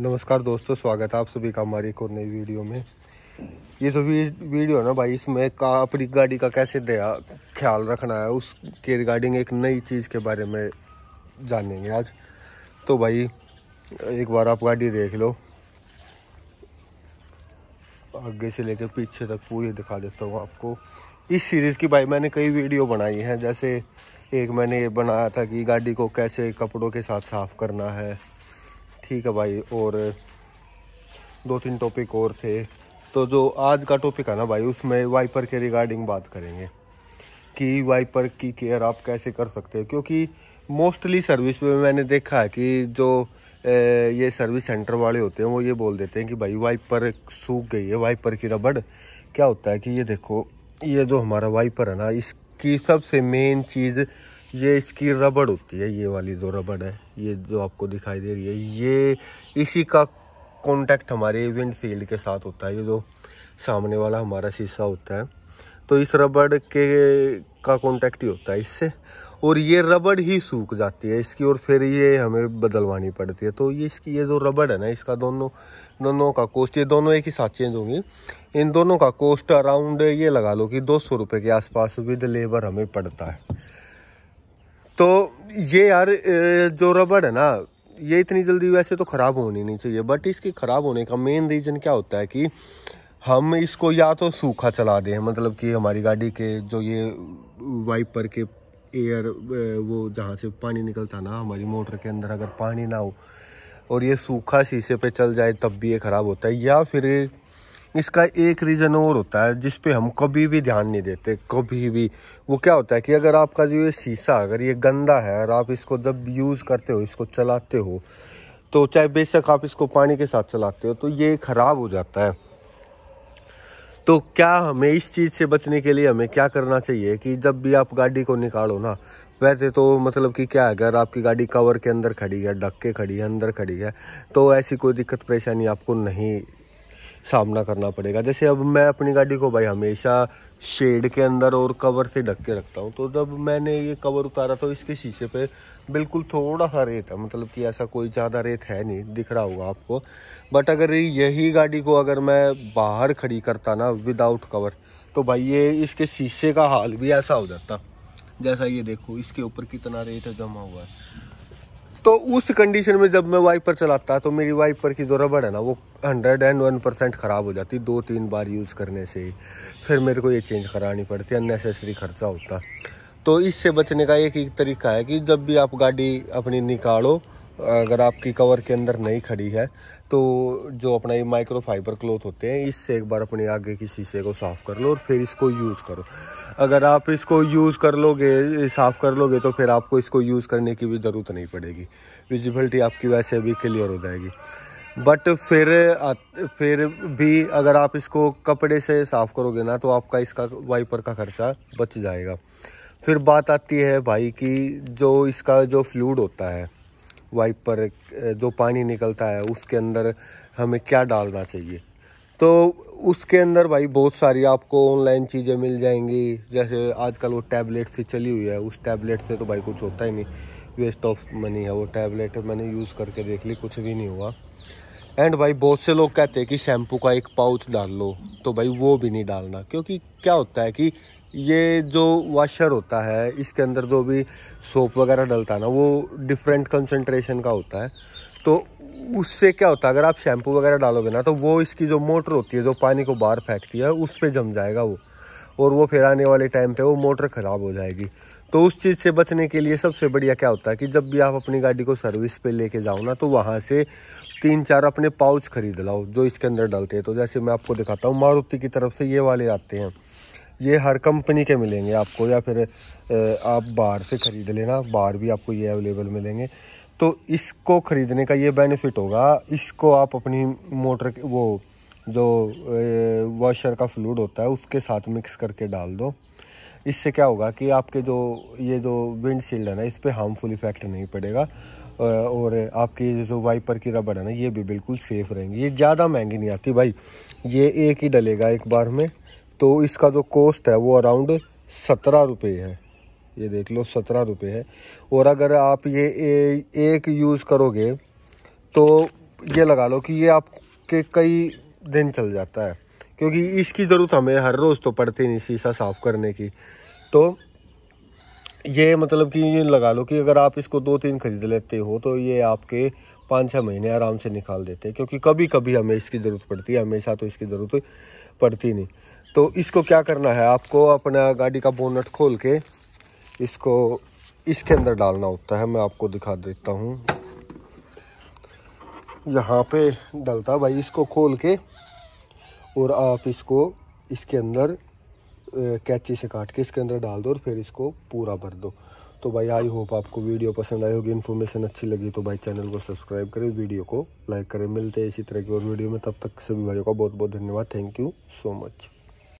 नमस्कार दोस्तों स्वागत है आप सभी का हमारी एक और नई वीडियो में ये जो वीडियो है ना भाई इसमें का अपनी गाड़ी का कैसे दया ख्याल रखना है उसके रिगार्डिंग एक नई चीज़ के बारे में जानेंगे आज तो भाई एक बार आप गाड़ी देख लो आगे से लेकर पीछे तक पूरी दिखा देता हूँ आपको इस सीरीज़ की भाई मैंने कई वीडियो बनाई हैं जैसे एक मैंने ये बनाया था कि गाड़ी को कैसे कपड़ों के साथ साफ़ करना है ठीक है भाई और दो तीन टॉपिक और थे तो जो आज का टॉपिक है ना भाई उसमें वाइपर के रिगार्डिंग बात करेंगे कि वाइपर की केयर आप कैसे कर सकते हो क्योंकि मोस्टली सर्विस में मैंने देखा है कि जो ये सर्विस सेंटर वाले होते हैं वो ये बोल देते हैं कि भाई वाइपर सूख गई है वाइपर की रबड़ क्या होता है कि ये देखो ये जो हमारा वाइपर है ना इसकी सबसे मेन चीज़ ये इसकी रबड़ होती है ये वाली जो रबड़ है ये जो आपको दिखाई दे रही है ये इसी का कांटेक्ट हमारे विंड सील्ड के साथ होता है ये जो सामने वाला हमारा शीशा होता है तो इस रबड़ के का कांटेक्ट ही होता है इससे और ये रबड़ ही सूख जाती है इसकी और फिर ये हमें बदलवानी पड़ती है तो ये इसकी ये जो रबड़ है ना इसका दोनों दोनों का कोस्ट ये दोनों एक ही साथ चेंज होंगी इन दोनों का कोस्ट अराउंड ये लगा लो कि दो सौ रुपये के आसपास विद लेबर हमें पड़ता है तो ये यार जो रबड़ है ना ये इतनी जल्दी वैसे तो ख़राब होनी नहीं चाहिए बट इसके ख़राब होने का मेन रीज़न क्या होता है कि हम इसको या तो सूखा चला दें मतलब कि हमारी गाड़ी के जो ये वाइपर के एयर वो जहाँ से पानी निकलता ना हमारी मोटर के अंदर अगर पानी ना हो और ये सूखा शीशे पे चल जाए तब भी ये ख़राब होता है या फिर इसका एक रीज़न और होता है जिस पे हम कभी भी ध्यान नहीं देते कभी भी वो क्या होता है कि अगर आपका जो ये शीशा अगर ये गंदा है और आप इसको जब यूज़ करते हो इसको चलाते हो तो चाहे बेशक आप इसको पानी के साथ चलाते हो तो ये ख़राब हो जाता है तो क्या हमें इस चीज़ से बचने के लिए हमें क्या करना चाहिए कि जब भी आप गाड़ी को निकालो ना वैसे तो मतलब कि क्या है अगर आपकी गाड़ी कवर के अंदर खड़ी है ढक के खड़ी है अंदर खड़ी है तो ऐसी कोई दिक्कत परेशानी आपको नहीं सामना करना पड़ेगा जैसे अब मैं अपनी गाड़ी को भाई हमेशा शेड के अंदर और कवर से ढक के रखता हूँ तो जब मैंने ये कवर उतारा तो इसके शीशे पे बिल्कुल थोड़ा सा रेत है मतलब कि ऐसा कोई ज़्यादा रेत है नहीं दिख रहा होगा आपको बट अगर यही गाड़ी को अगर मैं बाहर खड़ी करता ना विदाउट कवर तो भाई ये इसके शीशे का हाल भी ऐसा हो जाता जैसा ये देखो इसके ऊपर कितना रेत जमा हुआ है तो उस कंडीशन में जब मैं वाइपर चलाता तो मेरी वाइपर की जो रबड़ है ना वो हंड्रेड एंड वन परसेंट ख़राब हो जाती दो तीन बार यूज़ करने से ही फिर मेरे को ये चेंज करानी पड़ती अननेसेसरी खर्चा होता तो इससे बचने का एक एक तरीका है कि जब भी आप गाड़ी अपनी निकालो अगर आपकी कवर के अंदर नहीं खड़ी है तो जो अपना ये माइक्रो फाइबर क्लोथ होते हैं इससे एक बार अपने आगे की शीशे को साफ़ कर लो और फिर इसको यूज़ करो अगर आप इसको यूज़ कर लोगे साफ़ कर लोगे तो फिर आपको इसको यूज़ करने की भी ज़रूरत नहीं पड़ेगी विजिबिलिटी आपकी वैसे भी क्लियर हो जाएगी बट फिर फिर भी अगर आप इसको कपड़े से साफ़ करोगे ना तो आपका इसका वाइपर का खर्चा बच जाएगा फिर बात आती है भाई की जो इसका जो फ्लूड होता है वाइपर जो पानी निकलता है उसके अंदर हमें क्या डालना चाहिए तो उसके अंदर भाई बहुत सारी आपको ऑनलाइन चीज़ें मिल जाएंगी जैसे आजकल वो टैबलेट से चली हुई है उस टैबलेट से तो भाई कुछ होता ही नहीं वेस्ट ऑफ मनी है वो टैबलेट मैंने यूज़ करके देख ली कुछ भी नहीं हुआ एंड भाई बहुत से लोग कहते हैं कि शैम्पू का एक पाउच डाल लो तो भाई वो भी नहीं डालना क्योंकि क्या होता है कि ये जो वाशर होता है इसके अंदर जो भी सोप वगैरह डलता है ना वो डिफरेंट कंसनट्रेशन का होता है तो उससे क्या होता है अगर आप शैम्पू वगैरह डालोगे ना तो वो इसकी जो मोटर होती है जो पानी को बाहर फेंकती है उस पर जम जाएगा वो और वो फिर आने वाले टाइम पे वो मोटर ख़राब हो जाएगी तो उस चीज़ से बचने के लिए सबसे बढ़िया क्या होता है कि जब भी आप अपनी गाड़ी को सर्विस पे लेके जाओ ना तो वहाँ से तीन चार अपने पाउच खरीद लाओ जो इसके अंदर डालते हैं तो जैसे मैं आपको दिखाता हूँ मारुति की तरफ से ये वाले आते हैं ये हर कंपनी के मिलेंगे आपको या फिर आप बाहर से ख़रीद लेना बाहर भी आपको ये अवेलेबल मिलेंगे तो इसको ख़रीदने का ये बेनिफिट होगा इसको आप अपनी मोटर के वो जो वॉशर का फ्लूड होता है उसके साथ मिक्स करके डाल दो इससे क्या होगा कि आपके जो ये जो विंड शील्ड है ना इस पर हार्मफुल इफ़ेक्ट नहीं पड़ेगा और आपकी जो वाइपर की रबड़ है ना ये भी बिल्कुल सेफ़ रहेंगी ये ज़्यादा महंगी नहीं आती भाई ये एक ही डलेगा एक बार में तो इसका जो कॉस्ट है वो अराउंड सत्रह रुपये है ये देख लो सत्रह रुपये है और अगर आप ये ए, एक यूज़ करोगे तो ये लगा लो कि ये आपके कई दिन चल जाता है क्योंकि इसकी ज़रूरत हमें हर रोज़ तो पड़ती नहीं शीशा साफ़ करने की तो ये मतलब कि ये लगा लो कि अगर आप इसको दो तीन खरीद लेते हो तो ये आपके पाँच छः महीने आराम से निकाल देते हैं क्योंकि कभी कभी हमें इसकी ज़रूरत पड़ती है हमेशा तो इसकी ज़रूरत पड़ती नहीं तो इसको क्या करना है आपको अपना गाड़ी का बोनट खोल के इसको इसके अंदर डालना होता है मैं आपको दिखा देता हूँ यहाँ पे डलता भाई इसको खोल के और आप इसको इसके अंदर कैची से काट के इसके अंदर डाल दो और फिर इसको पूरा भर दो तो भाई आई होप आपको वीडियो पसंद आई होगी इन्फॉर्मेशन अच्छी लगी तो भाई चैनल को सब्सक्राइब करें वीडियो को लाइक करें मिलते हैं इसी तरह की और वीडियो में तब तक सभी भाइयों का बहुत बहुत धन्यवाद थैंक यू सो मच